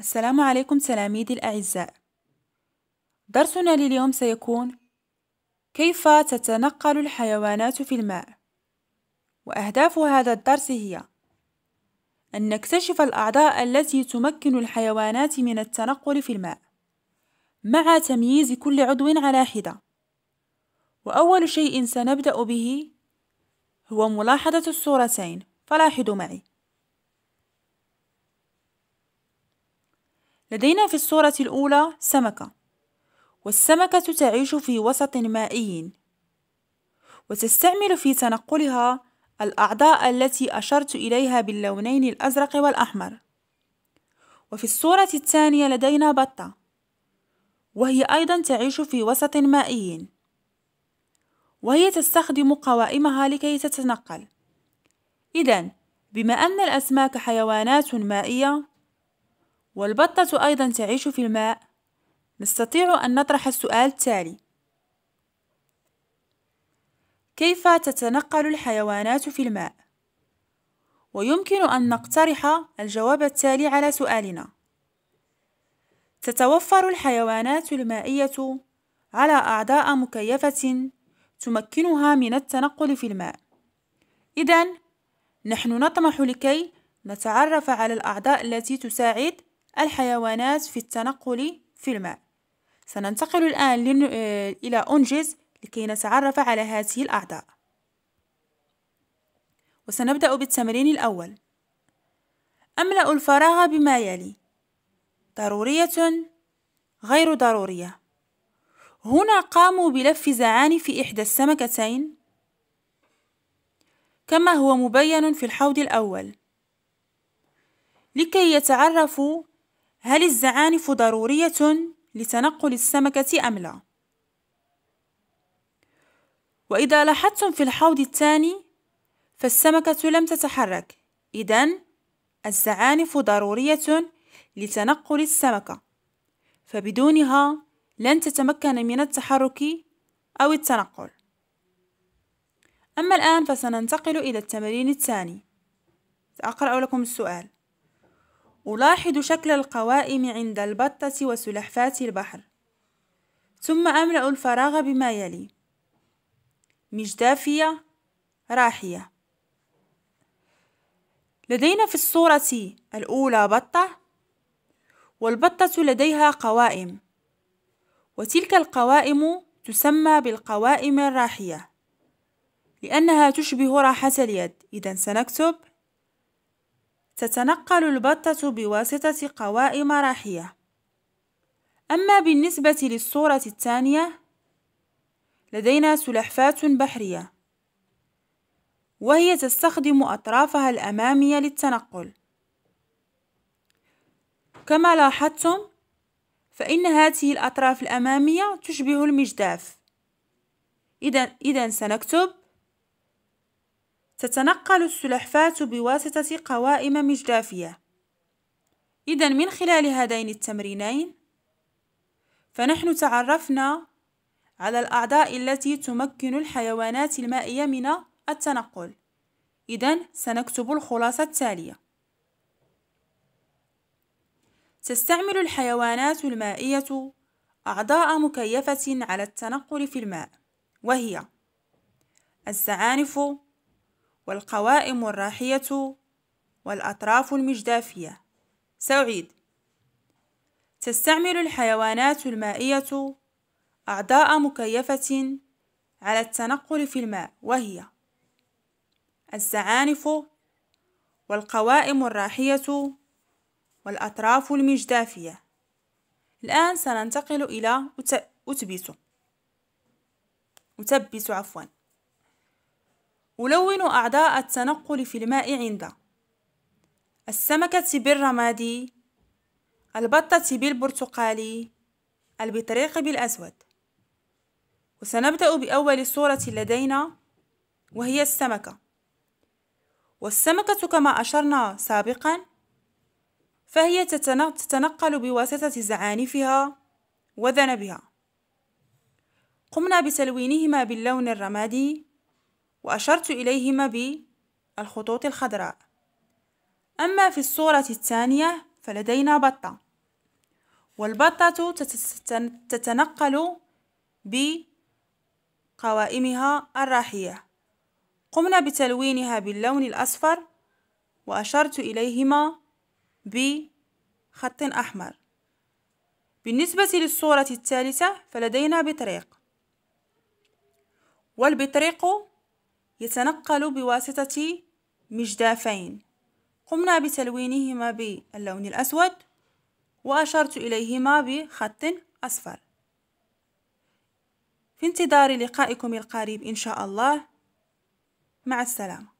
السلام عليكم تلاميذي الأعزاء درسنا لليوم سيكون كيف تتنقل الحيوانات في الماء وأهداف هذا الدرس هي أن نكتشف الأعضاء التي تمكن الحيوانات من التنقل في الماء مع تمييز كل عضو على حدة وأول شيء سنبدأ به هو ملاحظة الصورتين فلاحظوا معي لدينا في الصورة الأولى سمكة والسمكة تعيش في وسط مائي وتستعمل في تنقلها الأعضاء التي أشرت إليها باللونين الأزرق والأحمر وفي الصورة الثانية لدينا بطة وهي أيضا تعيش في وسط مائي وهي تستخدم قوائمها لكي تتنقل إذا بما أن الأسماك حيوانات مائية والبطة أيضا تعيش في الماء؟ نستطيع أن نطرح السؤال التالي كيف تتنقل الحيوانات في الماء؟ ويمكن أن نقترح الجواب التالي على سؤالنا تتوفر الحيوانات المائية على أعضاء مكيفة تمكنها من التنقل في الماء إذا نحن نطمح لكي نتعرف على الأعضاء التي تساعد الحيوانات في التنقل في الماء سننتقل الآن آه، إلى أنجز لكي نتعرف على هذه الأعضاء وسنبدأ بالتمرين الأول أملأ الفراغ بما يلي ضرورية غير ضرورية هنا قاموا بلف زعانف إحدى السمكتين كما هو مبين في الحوض الأول لكي يتعرفوا هل الزعانف ضرورية لتنقل السمكة أم لا؟ وإذا لاحظتم في الحوض الثاني فالسمكة لم تتحرك إذن الزعانف ضرورية لتنقل السمكة فبدونها لن تتمكن من التحرك أو التنقل أما الآن فسننتقل إلى التمرين الثاني سأقرأ لكم السؤال ألاحظ شكل القوائم عند البطة وسلحفاة البحر ثم أملأ الفراغ بما يلي مجدافية راحية لدينا في الصورة الأولى بطة والبطة لديها قوائم وتلك القوائم تسمى بالقوائم الراحية لأنها تشبه راحة اليد إذا سنكتب تتنقل البطة بواسطة قوائم راحية أما بالنسبة للصورة الثانية لدينا سلحفاة بحرية وهي تستخدم أطرافها الأمامية للتنقل كما لاحظتم فإن هذه الأطراف الأمامية تشبه المجداف إذا إذا سنكتب تتنقل السلحفاة بواسطة قوائم مجدافية إذا من خلال هذين التمرينين فنحن تعرفنا على الأعضاء التي تمكن الحيوانات المائية من التنقل إذا سنكتب الخلاصة التالية تستعمل الحيوانات المائية أعضاء مكيفة على التنقل في الماء وهي الزعانف والقوائم الراحية والأطراف المجدافية سأعيد تستعمل الحيوانات المائية أعضاء مكيفة على التنقل في الماء وهي الزعانف والقوائم الراحية والأطراف المجدافية الآن سننتقل إلى أتبس أتبس عفواً ألون أعداء التنقل في الماء عند السمكة بالرمادي البطة بالبرتقالي البطريق بالأسود وسنبدأ بأول صورة لدينا وهي السمكة والسمكة كما أشرنا سابقا فهي تتنقل بواسطة زعانفها وذنبها قمنا بتلوينهما باللون الرمادي وأشرت إليهما بالخطوط الخضراء أما في الصورة الثانية فلدينا بطة والبطة تتنقل بقوائمها الراحية قمنا بتلوينها باللون الأصفر وأشرت إليهما بخط أحمر بالنسبة للصورة الثالثة فلدينا بطريق والبطريق يتنقل بواسطة مجدافين قمنا بتلوينهما باللون الأسود وأشرت إليهما بخط أصفر في انتظار لقائكم القريب إن شاء الله مع السلامة